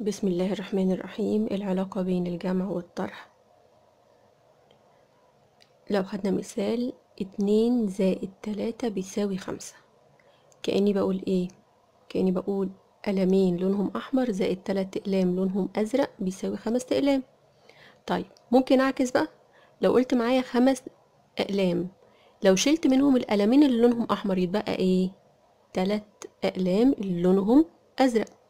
بسم الله الرحمن الرحيم العلاقة بين الجمع والطرح لو خدنا مثال اتنين زائد تلاتة بيساوي خمسة كأني بقول ايه كأني بقول قلمين لونهم أحمر زائد تلات أقلام لونهم أزرق بيساوي خمس أقلام طيب ممكن أعكس بقى لو قلت معايا خمس أقلام لو شلت منهم القلمين اللي لونهم أحمر يتبقى ايه تلات أقلام اللي لونهم أزرق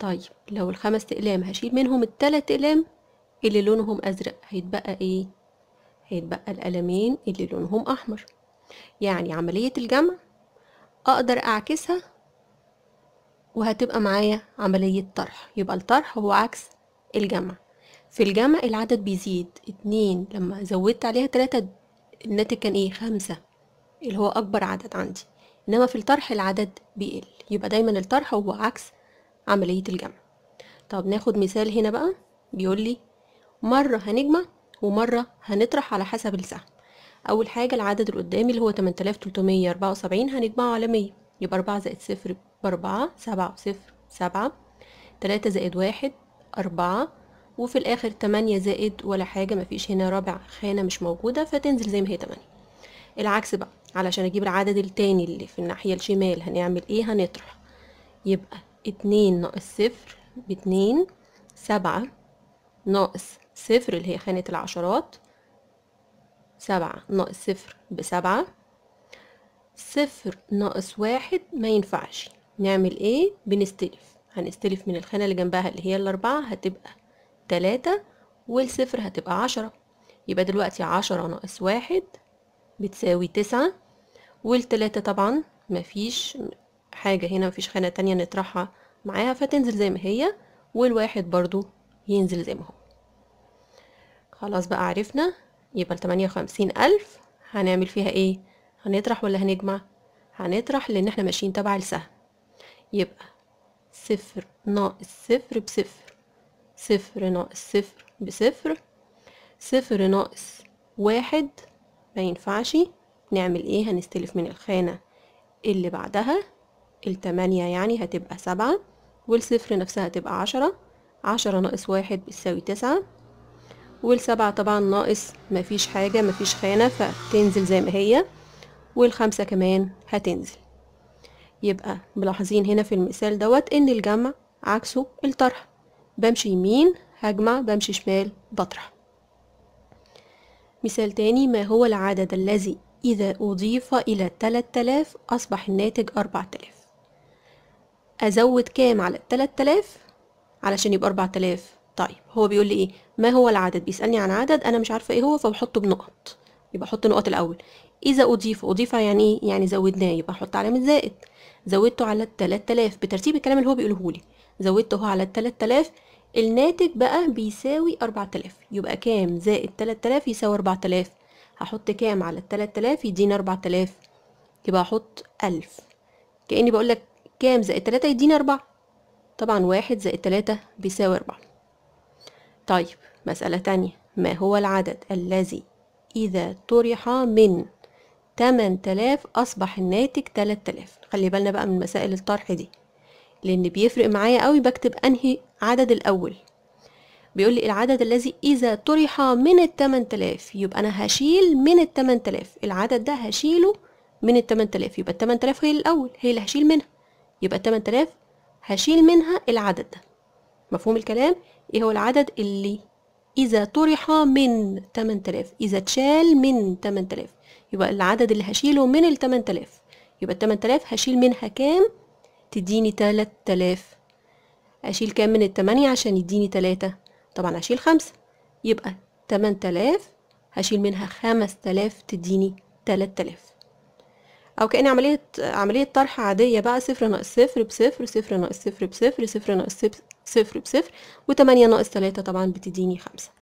طيب لو الخمس اقلام هشيل منهم التلات اقلام اللي لونهم ازرق هيتبقى ايه هيتبقى القلمين اللي لونهم احمر يعني عملية الجمع اقدر اعكسها وهتبقى معايا عملية طرح يبقى الطرح هو عكس الجمع في الجمع العدد بيزيد اتنين لما زودت عليها تلاتة الناتج كان ايه خمسة اللي هو اكبر عدد عندي انما في الطرح العدد بيقل يبقى دايما الطرح هو عكس عملية الجمع طب ناخد مثال هنا بقى بيقول لي مرة هنجمع ومرة هنطرح على حسب السهم أول حاجة العدد اللي قدامي اللي هو 8374 هنجمعه على 100 يبقى 4 زائد 0 بأربعة سبعة 0 سبعة تلاتة زائد واحد أربعة وفي الآخر 8 زائد ولا حاجة مفيش هنا رابع خانة مش موجودة فتنزل زي ما هي 8 العكس بقى علشان أجيب العدد التاني اللي في الناحية الشمال هنعمل إيه هنطرح يبقى اتنين ناقص صفر باتنين سبعة ناقص صفر اللي هي خانة العشرات سبعة ناقص صفر بسبعة صفر ناقص واحد ما ينفعش نعمل ايه بنستلف هنستلف من الخانة اللي جنبها اللي هي الأربعة هتبقى تلاتة والصفر هتبقى عشرة يبقى دلوقتي عشرة ناقص واحد بتساوي تسعة والتلاتة طبعا مفيش حاجة هنا مفيش خانة تانية نطرحها معاها فتنزل زي ما هي والواحد برضو ينزل زي ما هو خلاص بقى عرفنا يبقى التمانية وخمسين ألف هنعمل فيها ايه هنطرح ولا هنجمع هنطرح لان احنا ماشيين تبع السهم يبقى صفر ناقص صفر بصفر صفر ناقص صفر بصفر صفر ناقص واحد ما ينفعش نعمل ايه هنستلف من الخانة اللي بعدها التمانية يعني هتبقى سبعة والصفر نفسها هتبقى عشرة عشرة ناقص واحد بتساوي تسعة والسبعة طبعا ناقص مفيش حاجة مفيش خانة فتنزل زي ما هي والخمسة كمان هتنزل يبقى ملاحظين هنا في المثال دوت ان الجمع عكسه الطرح بمشي يمين هجمع بمشي شمال بطرح مثال تاني ما هو العدد الذي إذا أضيف إلى 3000 أصبح الناتج 4000 ازود كام على 3000 علشان يبقى 4000 طيب هو بيقول لي ايه ما هو العدد بيسالني عن عدد انا مش عارفه ايه هو فبحطه بنقط يبقى احط نقط الاول اذا اضيف اضيف يعني ايه يعني زودناه يبقى احط علامه زائد زودته على 3000 بترتيب الكلام اللي هو بيقوله لي زودته على 3000 الناتج بقى بيساوي 4000 يبقى كام زائد 3000 يساوي 4000 هحط كام على 3000 يديني 4000 يبقى احط 1000 كاني بقول لك كام زائد تلاتة يديني أربعة طبعا واحد زائد تلاتة بيساوي أربعة طيب مسألة تانية ما هو العدد الذي إذا طرح من تمن تلاف أصبح الناتج تلات تلاف خلي بالنا بقى من مسائل الطرح دي لأن بيفرق معايا قوي بكتب أنهي عدد الأول بيقول لي العدد الذي إذا طرح من التمن تلاف يبقى أنا هشيل من التمن تلاف العدد ده هشيله من التمن تلاف يبقى التمن تلاف هي الأول هي اللي هشيل منها يبقى ال 8000 هشيل منها العدد ده مفهوم الكلام ايه هو العدد اللي اذا طرح من 8000 اذا اتشال من 8000 يبقى العدد اللي هشيله من ال 8000 يبقى ال 8000 هشيل منها كام تديني 3000 اشيل كام من ال 8 عشان يديني 3 طبعا هشيل 5 يبقى 8000 هشيل منها 5000 تديني 3000 او كأن عملية عملية طرح عادية بقى صفر ناقص صفر بصفر صفر ناقص صفر بصفر صفر ناقص صفر بصفر وتمانية ناقص تلاتة طبعا بتديني خمسة